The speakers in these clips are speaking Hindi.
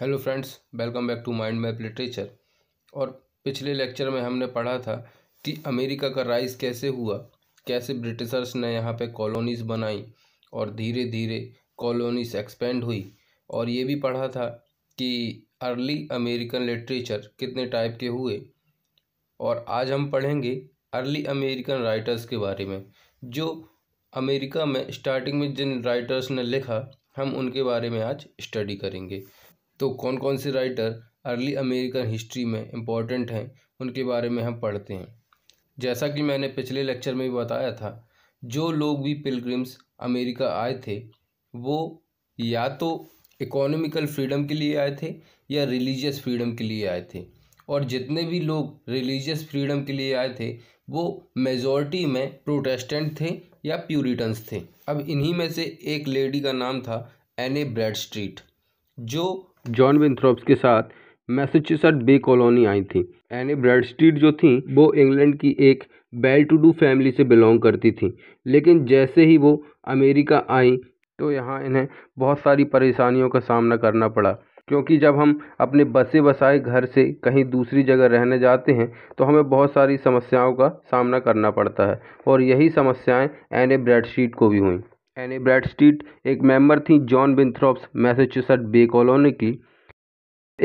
hello friends welcome back to mind map literature और पिछले लेक्चर में हमने पढ़ा था कि अमेरिका का राइज कैसे हुआ कैसे ब्रिटिशर्स ने यहाँ पे कॉलोनीज़ बनाई और धीरे धीरे कॉलोनीज़ एक्सपेंड हुई और ये भी पढ़ा था कि अर्ली अमेरिकन लिटरेचर कितने टाइप के हुए और आज हम पढ़ेंगे अर्ली अमेरिकन राइटर्स के बारे में जो अमेरिका में स्टार्टिंग में जिन राइटर्स ने लिखा हम उनके बारे में आज स्टडी करेंगे तो कौन कौन से राइटर अर्ली अमेरिकन हिस्ट्री में इम्पॉर्टेंट हैं उनके बारे में हम पढ़ते हैं जैसा कि मैंने पिछले लेक्चर में भी बताया था जो लोग भी पिलग्रिम्स अमेरिका आए थे वो या तो इकोनॉमिकल फ्रीडम के लिए आए थे या रिलीजियस फ्रीडम के लिए आए थे और जितने भी लोग रिलीजियस फ्रीडम के लिए आए थे वो मेजॉरिटी में प्रोटेस्टेंट थे या प्यूरिटन्स थे अब इन्हीं में से एक लेडी का नाम था एने ब्रेड स्ट्रीट जो जॉन विंथ्रोप्स के साथ मैसेचुसेट बे कॉलोनी आई थी एनी स्ट्रीट जो थी वो इंग्लैंड की एक बेल टू डू फैमिली से बिलोंग करती थी लेकिन जैसे ही वो अमेरिका आई तो यहाँ इन्हें बहुत सारी परेशानियों का सामना करना पड़ा क्योंकि जब हम अपने बसे बसाए घर से कहीं दूसरी जगह रहने जाते हैं तो हमें बहुत सारी समस्याओं का सामना करना पड़ता है और यही समस्याएं एने ब्रेडशीट को भी हुईं एनी ब्रैडस्ट्रीट एक मेंबर थी John Winthrop's Massachusetts Bay Colony की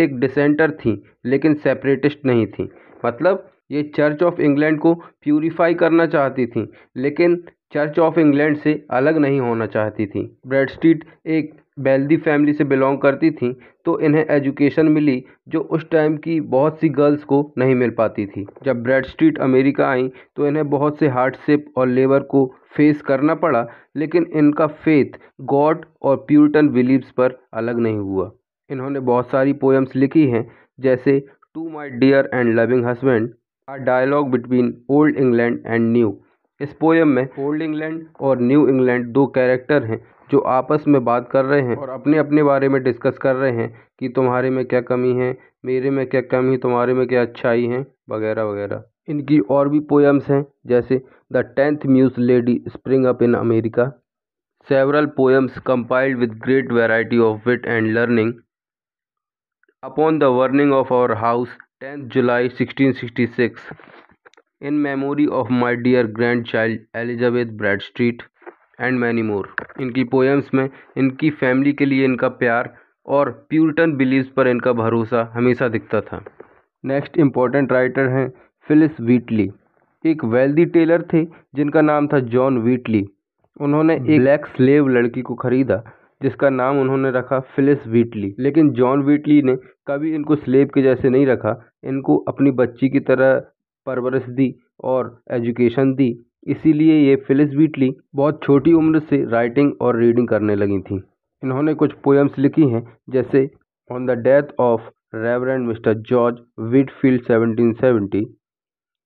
एक डिसेंटर थी लेकिन सेपरेटिस्ट नहीं थीं मतलब ये चर्च ऑफ इंग्लैंड को प्यूरीफाई करना चाहती थी लेकिन चर्च ऑफ इंग्लैंड से अलग नहीं होना चाहती ब्रैड स्ट्रीट एक वेल्दी फैमिली से बिलोंग करती थी तो इन्हें एजुकेशन मिली जो उस टाइम की बहुत सी गर्ल्स को नहीं मिल पाती थी जब ब्रेड स्ट्रीट अमेरिका आई तो इन्हें बहुत से हार्डशिप और लेबर को फेस करना पड़ा लेकिन इनका फेथ गॉड और प्यूरिटन बिलीव्स पर अलग नहीं हुआ इन्होंने बहुत सारी पोएम्स लिखी हैं जैसे to my dear and loving husband a dialogue between old England and new इस पोएम में ओल्ड इंग्लैंड और न्यू इंग्लैंड दो कैरेक्टर हैं जो आपस में बात कर रहे हैं और अपने अपने बारे में डिस्कस कर रहे हैं कि तुम्हारे में क्या कमी है मेरे में क्या कमी है तुम्हारे में क्या अच्छाई है वगैरह वगैरह इनकी और भी पोएम्स हैं जैसे the tenth muse lately sprung up in America several poems compiled with great variety of wit and learning upon the burning of our house tenth July sixteen sixty six in memory of my dear grandchild Elizabeth Bradstreet and many more इनकी पोएम्स में इनकी फैमिली के लिए इनका प्यार और प्यूरिटन बिलीव पर इनका भरोसा हमेशा दिखता था नेक्स्ट इम्पॉर्टेंट राइटर हैं फिलिस वीटली एक वेल्दी टेलर थे जिनका नाम था जॉन वीटली उन्होंने एक ब्लैक स्लेव लड़की को खरीदा जिसका नाम उन्होंने रखा फिलिस वीटली लेकिन जॉन वीटली ने कभी इनको स्लेब के जैसे नहीं रखा इनको अपनी बच्ची की तरह परवरिश दी और एजुकेशन दी इसीलिए ये फ़िलिस वीटली बहुत छोटी उम्र से राइटिंग और रीडिंग करने लगी थी इन्होंने कुछ पोएम्स लिखी हैं जैसे on the death of reverend mister George seventeen 1770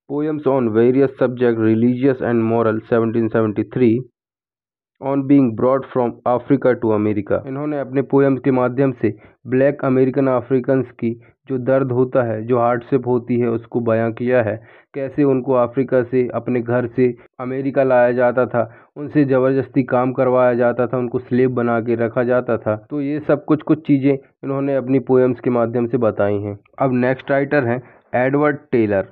poems on various subject religious and moral 1773 on being brought from Africa to America इन्होंने अपने पोएम्स के माध्यम से ब्लैक अमेरिकन अफ्रीकन्स की जो दर्द होता है जो हार्डशिप होती है उसको बयां किया है कैसे उनको अफ्रीका से अपने घर से अमेरिका लाया जाता था उनसे ज़बरदस्ती काम करवाया जाता था उनको स्लेब बना के रखा जाता था तो ये सब कुछ कुछ चीज़ें इन्होंने अपनी पोएम्स के माध्यम से बताई हैं अब नेक्स्ट राइटर हैं एडवर्ड टेलर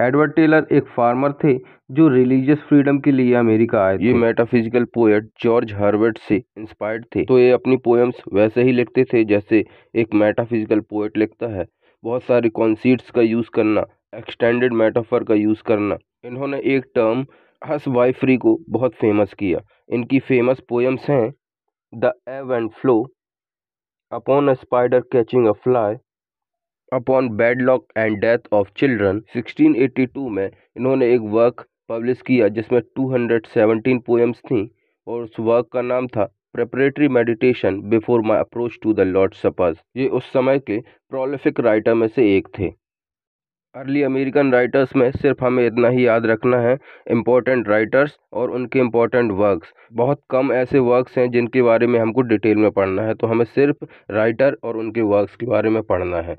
एडवर्ड टेलर एक फार्मर थे जो रिलीजियस फ्रीडम के लिए अमेरिका आए ये मेटाफिजिकल पोएट जॉर्ज हर्बर्ट से इंस्पायर्ड थे तो ये अपनी पोएम्स वैसे ही लिखते थे जैसे एक मेटाफिजिकल पोएट लिखता है बहुत सारे कॉन्सीट्स का यूज़ करना एक्सटेंडेड मेटाफर का यूज़ करना इन्होंने एक टर्म हस वाई फ्री को बहुत फेमस किया इनकी फेमस पोएम्स हैं the ebb and flow upon a spider catching a fly upon wedlock and death of children 1682 में इन्होंने एक वर्क पब्लिश किया जिसमें 217 पोएम्स थी और उस वर्क का नाम था preparatory meditation before my approach to the Lord suppers ये उस समय के प्रोलिफिक राइटर में से एक थे अर्ली अमेरिकन राइटर्स में सिर्फ हमें इतना ही याद रखना है इम्पोर्टेंट राइटर्स और उनके इम्पोर्टेंट वर्क्स बहुत कम ऐसे वर्क्स हैं जिनके बारे में हमको डिटेल में पढ़ना है तो हमें सिर्फ राइटर और उनके वर्क्स के बारे में पढ़ना है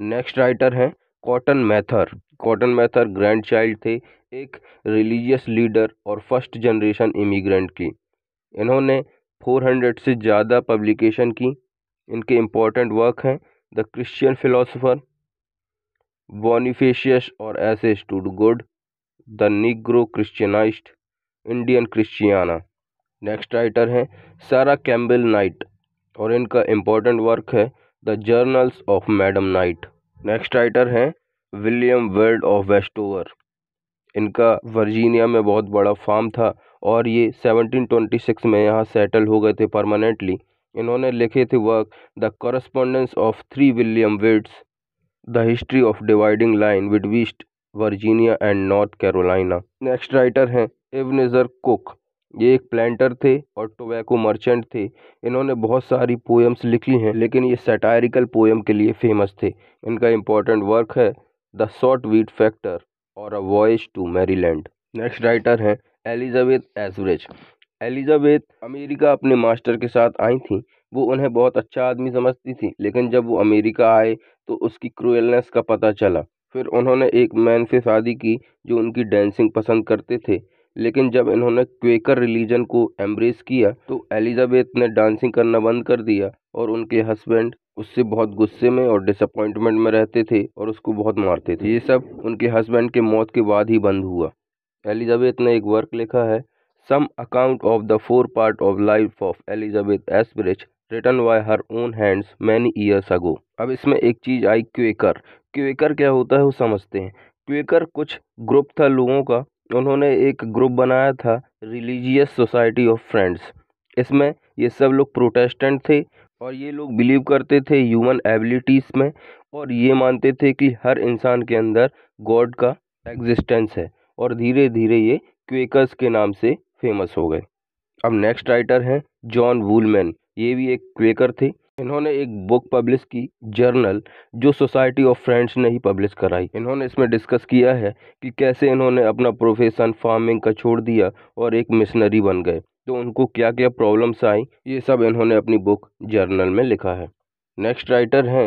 नेक्स्ट राइटर हैं Cotton Mather Cotton Mather grandchild थे एक रिलीजियस लीडर और फर्स्ट जनरेशन इमीग्रेंट की इन्होंने 400 से ज़्यादा पब्लिकेशन की इनके इम्पोर्टेंट वर्क हैं द क्रिश्चियन फिलोसोफर बॉनीफेशियस और essays to do good the negro christianized Indian Christiana next writer हैं सारा कैम्बल नाइट और इनका इम्पोर्टेंट वर्क है the journals of madam Knight next writer हैं विलियम वर्ल्ड ऑफ वेस्टोवर इनका वर्जीनिया में बहुत बड़ा फार्म था और ये 1726 में यहाँ सेटल हो गए थे परमानेंटली इन्होंने लिखे थे work the correspondence of three William Byrds the history of dividing line betwixt Virginia and North Carolina next writer हैं एवनेजर कुक ये एक प्लांटर थे और टोबैको मर्चेंट थे इन्होंने बहुत सारी पोएम्स लिखी हैं लेकिन ये सेटायरिकल पोएम के लिए फेमस थे इनका इम्पोर्टेंट वर्क है द शॉर्ट वीट फैक्टर और a voyage to Maryland next writer हैं एलिजाबेथ एसवरेज एलिजाबेथ अमेरिका अपने मास्टर के साथ आई थी वो उन्हें बहुत अच्छा आदमी समझती थी लेकिन जब वो अमेरिका आए तो उसकी क्रूएलनेस का पता चला फिर उन्होंने एक मैन से शादी की जो उनकी डांसिंग पसंद करते थे लेकिन जब इन्होंने क्वेकर रिलीजन को एम्ब्रेस किया तो एलिजाबेथ ने डांसिंग करना बंद कर दिया और उनके हस्बैंड उससे बहुत गुस्से में और डिसअपॉइंटमेंट में रहते थे और उसको बहुत मारते थे ये सब उनके हस्बैंड के मौत के बाद ही बंद हुआ एलिजाबेथ ने एक वर्क लिखा है some account of the fore part of life of Elizabeth Ashbridge written by her own hands many years ago अब इसमें एक चीज़ आई क्वेकर क्वेकर क्या होता है वो समझते हैं क्वेकर कुछ ग्रुप था लोगों का उन्होंने एक ग्रुप बनाया था रिलीजियस सोसाइटी ऑफ फ्रेंड्स इसमें ये सब लोग प्रोटेस्टेंट थे और ये लोग बिलीव करते थे ह्यूमन एबिलिटीज़ में और ये मानते थे कि हर इंसान के अंदर गॉड का एग्जिस्टेंस है और धीरे धीरे ये क्वेकर्स के नाम से फेमस हो गए अब नेक्स्ट राइटर हैं जॉन वूलमैन ये भी एक क्वेकर थे इन्होंने एक बुक पब्लिश की जर्नल जो सोसाइटी ऑफ फ्रेंड्स ने ही पब्लिश कराई इन्होंने इसमें डिस्कस किया है कि कैसे इन्होंने अपना प्रोफेशन फार्मिंग का छोड़ दिया और एक मिशनरी बन गए तो उनको क्या क्या प्रॉब्लम्स आई ये सब इन्होंने अपनी बुक जर्नल में लिखा है नेक्स्ट राइटर हैं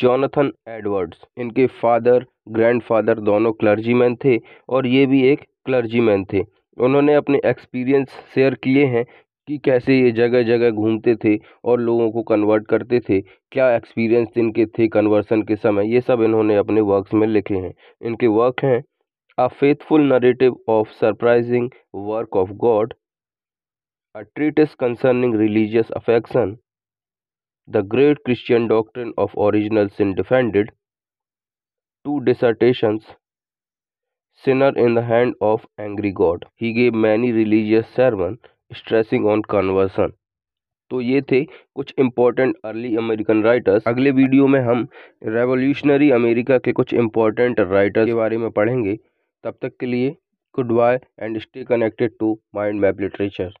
जॉनथन एडवर्ड्स इनके फादर ग्रैंडफादर दोनों क्लर्जीमैन थे और ये भी एक क्लर्जीमैन थे उन्होंने अपने एक्सपीरियंस शेयर किए हैं कि कैसे ये जगह जगह घूमते थे और लोगों को कन्वर्ट करते थे क्या एक्सपीरियंस इनके थे कन्वर्सन के समय ये सब इन्होंने अपने वर्क्स में लिखे हैं इनके वर्क हैं a faithful narrative of surprising work of God a treatise concerning religious affection the great Christian doctor of original sin defended two dissertations sinner in the hand of angry God he gave many religious sermons stressing on conversion तो ये थे कुछ इम्पोर्टेंट अर्ली अमेरिकन राइटर्स अगले वीडियो में हम रेवोल्यूशनरी अमेरिका के कुछ इम्पोर्टेंट राइटर्स के बारे में पढ़ेंगे तब तक के लिए good bye and stay connected to mind map literature